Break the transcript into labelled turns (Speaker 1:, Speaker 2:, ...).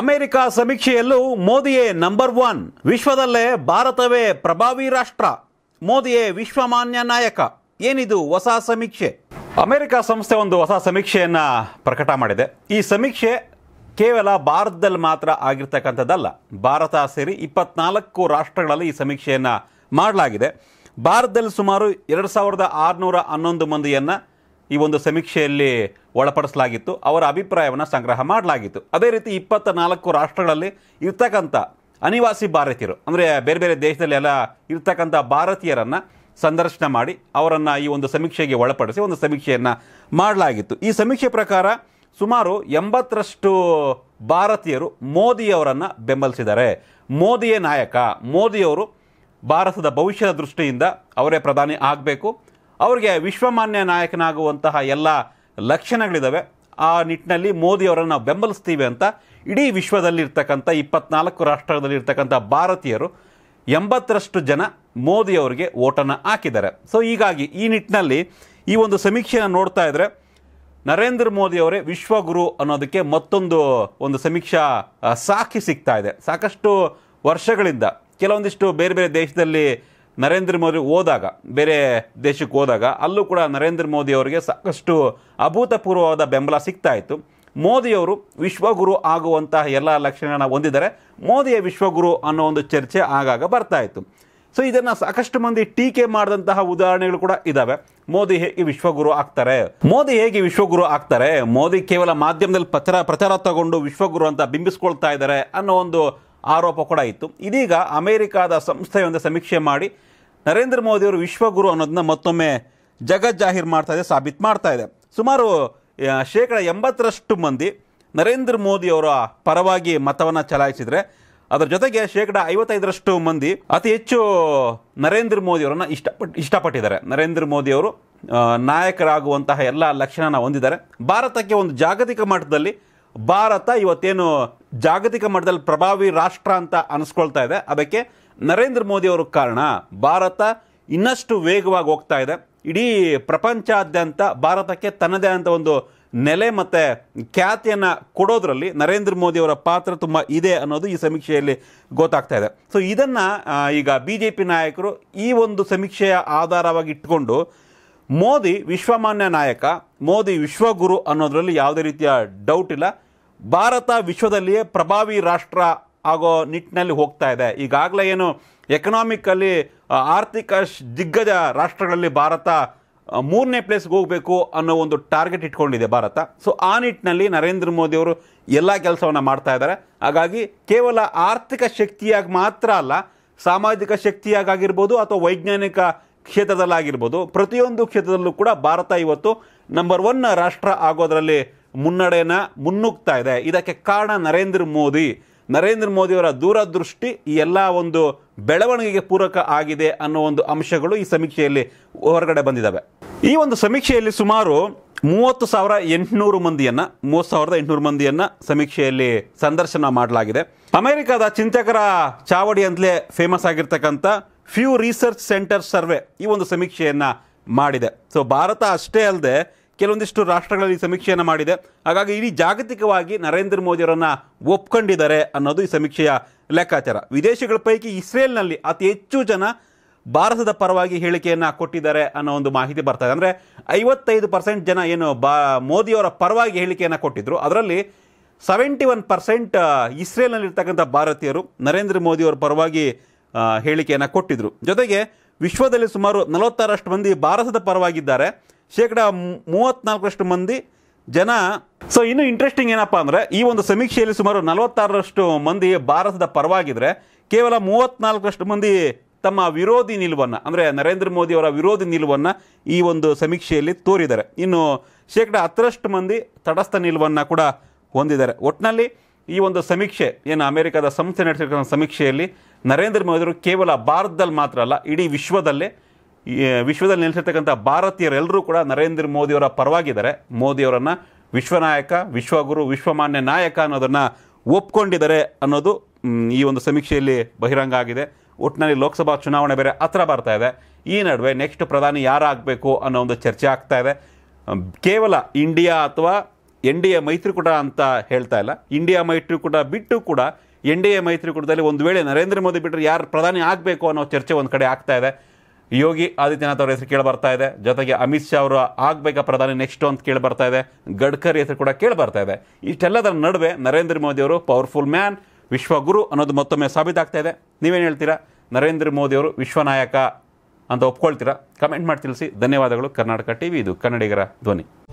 Speaker 1: America ಸಮೀಕ್ಷೆಯಲ್ಲೂ ಮೋದಿಯೇ number one ವಿಶ್ವದಲ್ಲೇ ಭಾರತವೇ ಪ್ರಭಾವಿ ರಾಷ್ಟ್ರ ಮೋದಿಯೇ ವಿಶ್ವಮಾನ್ಯ ನಾಯಕ ಏನಿದು ಹೊಸ ಸಮೀಕ್ಷೆ ಅಮೆರಿಕ ಸಂಸ್ಥೆ ಒಂದು ಹೊಸ ಸಮೀಕ್ಷೆಯನ್ನು ಪ್ರಕಟ ಮಾಡಿದೆ ಈ ಸಮೀಕ್ಷೆ ಕೇವಲ ಭಾರತದಲ್ಲಿ ಮಾತ್ರ ಆಗಿರ್ತಕ್ಕಂಥದ್ದಲ್ಲ ಭಾರತ ಸೇರಿ ಇಪ್ಪತ್ನಾಲ್ಕು ರಾಷ್ಟ್ರಗಳಲ್ಲಿ ಈ ಸಮೀಕ್ಷೆಯನ್ನು ಮಾಡಲಾಗಿದೆ ಭಾರತದಲ್ಲಿ ಸುಮಾರು ಎರಡು ಸಾವಿರದ ಆರುನೂರ ಹನ್ನೊಂದು ಮಂದಿಯನ್ನು ಈ ಒಂದು ಸಮೀಕ್ಷೆಯಲ್ಲಿ ಒಳಪಡಿಸಲಾಗಿತ್ತು ಅವರ ಅಭಿಪ್ರಾಯವನ್ನು ಸಂಗ್ರಹ ಮಾಡಲಾಗಿತ್ತು ಅದೇ ರೀತಿ ಇಪ್ಪತ್ತ ನಾಲ್ಕು ರಾಷ್ಟ್ರಗಳಲ್ಲಿ ಇರ್ತಕ್ಕಂಥ ಅನಿವಾಸಿ ಭಾರತೀಯರು ಅಂದರೆ ಬೇರೆ ಬೇರೆ ದೇಶದಲ್ಲಿ ಎಲ್ಲ ಇರ್ತಕ್ಕಂಥ ಭಾರತೀಯರನ್ನು ಸಂದರ್ಶನ ಮಾಡಿ ಅವರನ್ನು ಈ ಒಂದು ಸಮೀಕ್ಷೆಗೆ ಒಳಪಡಿಸಿ ಒಂದು ಸಮೀಕ್ಷೆಯನ್ನು ಮಾಡಲಾಗಿತ್ತು ಈ ಸಮೀಕ್ಷೆ ಪ್ರಕಾರ ಸುಮಾರು ಎಂಬತ್ತರಷ್ಟು ಭಾರತೀಯರು ಮೋದಿಯವರನ್ನು ಬೆಂಬಲಿಸಿದ್ದಾರೆ ಮೋದಿಯೇ ನಾಯಕ ಮೋದಿಯವರು ಭಾರತದ ಭವಿಷ್ಯದ ದೃಷ್ಟಿಯಿಂದ ಅವರೇ ಪ್ರಧಾನಿ ಆಗಬೇಕು ಅವರಿಗೆ ವಿಶ್ವಮಾನ್ಯ ನಾಯಕನಾಗುವಂತಹ ಎಲ್ಲ ಲಕ್ಷಣಗಳಿದ್ದಾವೆ ಆ ನಿಟ್ಟಿನಲ್ಲಿ ಮೋದಿಯವರನ್ನು ನಾವು ಬೆಂಬಲಿಸ್ತೀವಿ ಅಂತ ಇಡೀ ವಿಶ್ವದಲ್ಲಿರ್ತಕ್ಕಂಥ ಇಪ್ಪತ್ನಾಲ್ಕು ರಾಷ್ಟ್ರದಲ್ಲಿರ್ತಕ್ಕಂಥ ಭಾರತೀಯರು ಎಂಬತ್ತರಷ್ಟು ಜನ ಮೋದಿಯವರಿಗೆ ಓಟನ್ನು ಹಾಕಿದ್ದಾರೆ ಸೊ ಹೀಗಾಗಿ ಈ ನಿಟ್ಟಿನಲ್ಲಿ ಈ ಒಂದು ಸಮೀಕ್ಷೆಯನ್ನು ನೋಡ್ತಾ ಇದ್ದರೆ ನರೇಂದ್ರ ಮೋದಿಯವರೇ ವಿಶ್ವಗುರು ಅನ್ನೋದಕ್ಕೆ ಮತ್ತೊಂದು ಒಂದು ಸಮೀಕ್ಷಾ ಸಾಕ್ಷಿ ಸಿಗ್ತಾ ಇದೆ ಸಾಕಷ್ಟು ವರ್ಷಗಳಿಂದ ಕೆಲವೊಂದಿಷ್ಟು ಬೇರೆ ಬೇರೆ ದೇಶದಲ್ಲಿ ನರೇಂದ್ರ ಮೋದಿ ಹೋದಾಗ ಬೇರೆ ದೇಶಕ್ಕೆ ಹೋದಾಗ ಅಲ್ಲೂ ಕೂಡ ನರೇಂದ್ರ ಮೋದಿ ಅವರಿಗೆ ಸಾಕಷ್ಟು ಅಭೂತಪೂರ್ವವಾದ ಬೆಂಬಲ ಸಿಗ್ತಾ ಇತ್ತು ಮೋದಿಯವರು ವಿಶ್ವಗುರು ಆಗುವಂತಹ ಎಲ್ಲ ಲಕ್ಷಣಗಳನ್ನ ಹೊಂದಿದ್ದಾರೆ ಮೋದಿಯ ವಿಶ್ವಗುರು ಅನ್ನೋ ಒಂದು ಚರ್ಚೆ ಆಗಾಗ ಬರ್ತಾ ಇತ್ತು ಸೊ ಇದನ್ನು ಸಾಕಷ್ಟು ಮಂದಿ ಟೀಕೆ ಮಾಡಿದಂತಹ ಉದಾಹರಣೆಗಳು ಕೂಡ ಇದ್ದಾವೆ ಮೋದಿ ಹೇಗೆ ವಿಶ್ವಗುರು ಆಗ್ತಾರೆ ಮೋದಿ ಹೇಗೆ ವಿಶ್ವಗುರು ಆಗ್ತಾರೆ ಮೋದಿ ಕೇವಲ ಮಾಧ್ಯಮದಲ್ಲಿ ಪ್ರಚಾರ ಪ್ರಚಾರ ತಗೊಂಡು ವಿಶ್ವಗುರು ಅಂತ ಬಿಂಬಿಸ್ಕೊಳ್ತಾ ಇದ್ದಾರೆ ಅನ್ನೋ ಒಂದು ಆರೋಪ ಕೂಡ ಇತ್ತು ಇದೀಗ ಅಮೆರಿಕಾದ ಸಂಸ್ಥೆಯೊಂದು ಸಮೀಕ್ಷೆ ಮಾಡಿ ನರೇಂದ್ರ ಮೋದಿಯವರು ವಿಶ್ವಗುರು ಅನ್ನೋದನ್ನ ಮತ್ತೊಮ್ಮೆ ಜಗತ್ ಜಾಹೀರ್ ಮಾಡ್ತಾ ಇದೆ ಸಾಬೀತು ಮಾಡ್ತಾ ಇದೆ ಸುಮಾರು ಶೇಕಡ ಎಂಬತ್ತರಷ್ಟು ಮಂದಿ ನರೇಂದ್ರ ಮೋದಿಯವರ ಪರವಾಗಿ ಮತವನ್ನು ಚಲಾಯಿಸಿದರೆ ಅದರ ಜೊತೆಗೆ ಶೇಕಡ ಐವತ್ತೈದರಷ್ಟು ಮಂದಿ ಅತಿ ಹೆಚ್ಚು ನರೇಂದ್ರ ಮೋದಿಯವರನ್ನು ಇಷ್ಟಪಟ್ಟು ಇಷ್ಟಪಟ್ಟಿದ್ದಾರೆ ನರೇಂದ್ರ ಮೋದಿಯವರು ನಾಯಕರಾಗುವಂತಹ ಎಲ್ಲ ಲಕ್ಷಣನ ಹೊಂದಿದ್ದಾರೆ ಭಾರತಕ್ಕೆ ಒಂದು ಜಾಗತಿಕ ಮಟ್ಟದಲ್ಲಿ ಭಾರತ ಇವತ್ತೇನು ಜಾಗತಿಕ ಮಟ್ಟದಲ್ಲಿ ಪ್ರಭಾವಿ ರಾಷ್ಟ್ರ ಅಂತ ಅನಿಸ್ಕೊಳ್ತಾ ಇದೆ ಅದಕ್ಕೆ ನರೇಂದ್ರ ಮೋದಿ ಅವರ ಕಾರಣ ಭಾರತ ಇನ್ನಷ್ಟು ವೇಗವಾಗಿ ಹೋಗ್ತಾ ಇದೆ ಇಡೀ ಪ್ರಪಂಚಾದ್ಯಂತ ಭಾರತಕ್ಕೆ ತನ್ನದೇ ಆದಂಥ ಒಂದು ನೆಲೆ ಮತ್ತು ಖ್ಯಾತಿಯನ್ನು ಕೊಡೋದರಲ್ಲಿ ನರೇಂದ್ರ ಮೋದಿಯವರ ಪಾತ್ರ ತುಂಬ ಇದೆ ಅನ್ನೋದು ಈ ಸಮೀಕ್ಷೆಯಲ್ಲಿ ಗೊತ್ತಾಗ್ತಾ ಇದೆ ಸೊ ಇದನ್ನು ಈಗ ಬಿ ಜೆ ಪಿ ನಾಯಕರು ಈ ಒಂದು ಸಮೀಕ್ಷೆಯ ಆಧಾರವಾಗಿ ಇಟ್ಕೊಂಡು ಮೋದಿ ವಿಶ್ವಮಾನ್ಯ ನಾಯಕ ಮೋದಿ ವಿಶ್ವಗುರು ಅನ್ನೋದರಲ್ಲಿ ಯಾವುದೇ ರೀತಿಯ ಡೌಟ್ ಇಲ್ಲ ಭಾರತ ವಿಶ್ವದಲ್ಲಿಯೇ ಪ್ರಭಾವಿ ರಾಷ್ಟ್ರ ಆಗೋ ನಿಟ್ಟಿನಲ್ಲಿ ಹೋಗ್ತಾ ಇದೆ ಈಗಾಗಲೇ ಏನು ಎಕನಾಮಿಕಲ್ಲಿ ಆರ್ಥಿಕ ದಿಗ್ಗಜ ರಾಷ್ಟ್ರಗಳಲ್ಲಿ ಭಾರತ ಮೂರನೇ ಪ್ಲೇಸ್ಗೆ ಹೋಗಬೇಕು ಅನ್ನೋ ಒಂದು ಟಾರ್ಗೆಟ್ ಇಟ್ಕೊಂಡಿದೆ ಭಾರತ ಸೊ ಆ ನಿಟ್ಟಿನಲ್ಲಿ ನರೇಂದ್ರ ಮೋದಿಯವರು ಎಲ್ಲ ಕೆಲಸವನ್ನು ಮಾಡ್ತಾ ಇದ್ದಾರೆ ಹಾಗಾಗಿ ಕೇವಲ ಆರ್ಥಿಕ ಶಕ್ತಿಯಾಗಿ ಮಾತ್ರ ಅಲ್ಲ ಸಾಮಾಜಿಕ ಶಕ್ತಿಯಾಗಿರ್ಬೋದು ಅಥವಾ ವೈಜ್ಞಾನಿಕ ಕ್ಷೇತ್ರದಲ್ಲಾಗಿರ್ಬೋದು ಪ್ರತಿಯೊಂದು ಕ್ಷೇತ್ರದಲ್ಲೂ ಕೂಡ ಭಾರತ ಇವತ್ತು ನಂಬರ್ ಒನ್ ರಾಷ್ಟ್ರ ಆಗೋದರಲ್ಲಿ ಮುನ್ನಡೆಯನ್ನ ಮುನ್ನುಗ್ತಾ ಇದೆ ಇದಕ್ಕೆ ಕಾರಣ ನರೇಂದ್ರ ಮೋದಿ ನರೇಂದ್ರ ಮೋದಿಯವರ ದೂರದೃಷ್ಟಿ ಈ ಎಲ್ಲ ಒಂದು ಬೆಳವಣಿಗೆಗೆ ಪೂರಕ ಆಗಿದೆ ಅನ್ನೋ ಒಂದು ಅಂಶಗಳು ಈ ಸಮೀಕ್ಷೆಯಲ್ಲಿ ಹೊರಗಡೆ ಬಂದಿದ್ದಾವೆ ಈ ಒಂದು ಸಮೀಕ್ಷೆಯಲ್ಲಿ ಸುಮಾರು ಮೂವತ್ತು ಸಾವಿರ ಎಂಟುನೂರು ಮಂದಿಯನ್ನ ಮೂವತ್ತು ಸಾವಿರದ ಎಂಟುನೂರು ಮಂದಿಯನ್ನ ಸಮೀಕ್ಷೆಯಲ್ಲಿ ಸಂದರ್ಶನ ಮಾಡಲಾಗಿದೆ ಅಮೆರಿಕದ ಚಿಂತಕರ ಚಾವಡಿ ಅಂತಲೇ ಫೇಮಸ್ ಆಗಿರ್ತಕ್ಕಂಥ ಫ್ಯೂ ರಿಸರ್ಚ್ ಸೆಂಟರ್ ಸರ್ವೆ ಈ ಒಂದು ಸಮೀಕ್ಷೆಯನ್ನ ಮಾಡಿದೆ ಸೊ ಭಾರತ ಅಷ್ಟೇ ಅಲ್ಲದೆ ಕೆಲವೊಂದಿಷ್ಟು ರಾಷ್ಟ್ರಗಳಲ್ಲಿ ಸಮೀಕ್ಷೆಯನ್ನು ಮಾಡಿದೆ ಹಾಗಾಗಿ ಇಡೀ ಜಾಗತಿಕವಾಗಿ ನರೇಂದ್ರ ಮೋದಿಯವರನ್ನು ಒಪ್ಕೊಂಡಿದ್ದಾರೆ ಅನ್ನೋದು ಈ ಸಮೀಕ್ಷೆಯ ಲೆಕ್ಕಾಚಾರ ವಿದೇಶಗಳ ಪೈಕಿ ಇಸ್ರೇಲ್ನಲ್ಲಿ ಅತಿ ಹೆಚ್ಚು ಜನ ಭಾರತದ ಪರವಾಗಿ ಹೇಳಿಕೆಯನ್ನು ಕೊಟ್ಟಿದ್ದಾರೆ ಅನ್ನೋ ಒಂದು ಮಾಹಿತಿ ಬರ್ತಾ ಇದೆ ಅಂದರೆ ಐವತ್ತೈದು ಪರ್ಸೆಂಟ್ ಜನ ಏನು ಬಾ ಮೋದಿಯವರ ಪರವಾಗಿ ಹೇಳಿಕೆಯನ್ನು ಕೊಟ್ಟಿದ್ದರು ಅದರಲ್ಲಿ ಸೆವೆಂಟಿ ಒನ್ ಪರ್ಸೆಂಟ್ ಇಸ್ರೇಲ್ನಲ್ಲಿರ್ತಕ್ಕಂಥ ಭಾರತೀಯರು ನರೇಂದ್ರ ಮೋದಿಯವರ ಪರವಾಗಿ ಹೇಳಿಕೆಯನ್ನು ಕೊಟ್ಟಿದ್ದರು ಜೊತೆಗೆ ವಿಶ್ವದಲ್ಲಿ ಸುಮಾರು ನಲವತ್ತಾರಷ್ಟು ಮಂದಿ ಭಾರತದ ಪರವಾಗಿದ್ದಾರೆ ಶೇಕಡ ಮೂವತ್ನಾಲ್ಕರಷ್ಟು ಮಂದಿ ಜನ ಸೊ ಇನ್ನು ಇಂಟ್ರೆಸ್ಟಿಂಗ್ ಏನಪ್ಪಾ ಅಂದರೆ ಈ ಒಂದು ಸಮೀಕ್ಷೆಯಲ್ಲಿ ಸುಮಾರು ನಲವತ್ತಾರರಷ್ಟು ಮಂದಿ ಭಾರತದ ಪರವಾಗಿದ್ದರೆ ಕೇವಲ ಮೂವತ್ತ್ನಾಲ್ಕರಷ್ಟು ಮಂದಿ ತಮ್ಮ ವಿರೋಧಿ ನಿಲುವನ್ನು ಅಂದರೆ ನರೇಂದ್ರ ಮೋದಿಯವರ ವಿರೋಧಿ ನಿಲುವನ್ನು ಈ ಒಂದು ಸಮೀಕ್ಷೆಯಲ್ಲಿ ತೋರಿದ್ದಾರೆ ಇನ್ನು ಶೇಕಡ ಹತ್ತರಷ್ಟು ಮಂದಿ ತಟಸ್ಥ ನಿಲುವನ್ನು ಕೂಡ ಹೊಂದಿದ್ದಾರೆ ಒಟ್ಟಿನಲ್ಲಿ ಈ ಒಂದು ಸಮೀಕ್ಷೆ ಏನು ಅಮೆರಿಕದ ಸಂಸ್ಥೆ ನಡೆಸಿರ್ತಕ್ಕಂಥ ಸಮೀಕ್ಷೆಯಲ್ಲಿ ನರೇಂದ್ರ ಮೋದಿಯವರು ಕೇವಲ ಭಾರತದಲ್ಲಿ ಮಾತ್ರ ಅಲ್ಲ ಇಡೀ ವಿಶ್ವದಲ್ಲೇ ವಿಶ್ವದಲ್ಲಿ ನೆಲೆಸಿರ್ತಕ್ಕಂಥ ಭಾರತೀಯರೆಲ್ಲರೂ ಕೂಡ ನರೇಂದ್ರ ಮೋದಿಯವರ ಪರವಾಗಿದ್ದಾರೆ ಮೋದಿಯವರನ್ನು ವಿಶ್ವನಾಯಕ ವಿಶ್ವಗುರು ವಿಶ್ವಮಾನ್ಯ ನಾಯಕ ಅನ್ನೋದನ್ನು ಒಪ್ಕೊಂಡಿದ್ದಾರೆ ಅನ್ನೋದು ಈ ಒಂದು ಸಮೀಕ್ಷೆಯಲ್ಲಿ ಬಹಿರಂಗ ಆಗಿದೆ ಒಟ್ಟಿನಲ್ಲಿ ಲೋಕಸಭಾ ಚುನಾವಣೆ ಬೇರೆ ಹತ್ರ ಬರ್ತಾ ಇದೆ ಈ ನಡುವೆ ನೆಕ್ಸ್ಟ್ ಪ್ರಧಾನಿ ಯಾರಾಗಬೇಕು ಅನ್ನೋ ಒಂದು ಚರ್ಚೆ ಆಗ್ತಾ ಇದೆ ಕೇವಲ ಇಂಡಿಯಾ ಅಥವಾ ಎನ್ ಡಿ ಎ ಮೈತ್ರಿಕೂಟ ಅಂತ ಹೇಳ್ತಾ ಇಲ್ಲ ಇಂಡಿಯಾ ಮೈತ್ರಿಕೂಟ ಬಿಟ್ಟು ಕೂಡ ಎನ್ ಡಿ ಎ ಮೈತ್ರಿಕೂಟದಲ್ಲಿ ಒಂದು ವೇಳೆ ನರೇಂದ್ರ ಮೋದಿ ಬಿಟ್ಟರೆ ಯಾರು ಪ್ರಧಾನಿ ಆಗಬೇಕು ಅನ್ನೋ ಚರ್ಚೆ ಒಂದು ಕಡೆ ಆಗ್ತಾ ಇದೆ ಯೋಗಿ ಆದಿತ್ಯನಾಥ್ ಅವರ ಹೆಸರು ಕೇಳಿ ಬರ್ತಾ ಇದೆ ಜೊತೆಗೆ ಅಮಿತ್ ಶಾ ಅವರು ಆಗಬೇಕಾ ಪ್ರಧಾನಿ ನೆಕ್ಸ್ಟ್ ಅಂತ ಕೇಳಿ ಬರ್ತಾ ಇದೆ ಗಡ್ಕರಿ ಹೆಸರು ಕೂಡ ಕೇಳಿ ಬರ್ತಾ ಇದೆ ಇಷ್ಟೆಲ್ಲದರ ನಡುವೆ ನರೇಂದ್ರ ಮೋದಿ ಅವರು ಪವರ್ಫುಲ್ ಮ್ಯಾನ್ ವಿಶ್ವಗುರು ಅನ್ನೋದು ಮತ್ತೊಮ್ಮೆ ಸಾಬೀತಾಗ್ತಾ ಇದೆ ನೀವೇನು ಹೇಳ್ತೀರಾ ನರೇಂದ್ರ ಮೋದಿ ಅವರು ವಿಶ್ವನಾಯಕ ಅಂತ ಒಪ್ಕೊಳ್ತೀರಾ ಕಮೆಂಟ್ ಮಾಡಿ ತಿಳಿಸಿ ಧನ್ಯವಾದಗಳು ಕರ್ನಾಟಕ ಟಿ ವಿ ಇದು ಕನ್ನಡಿಗರ ಧ್ವನಿ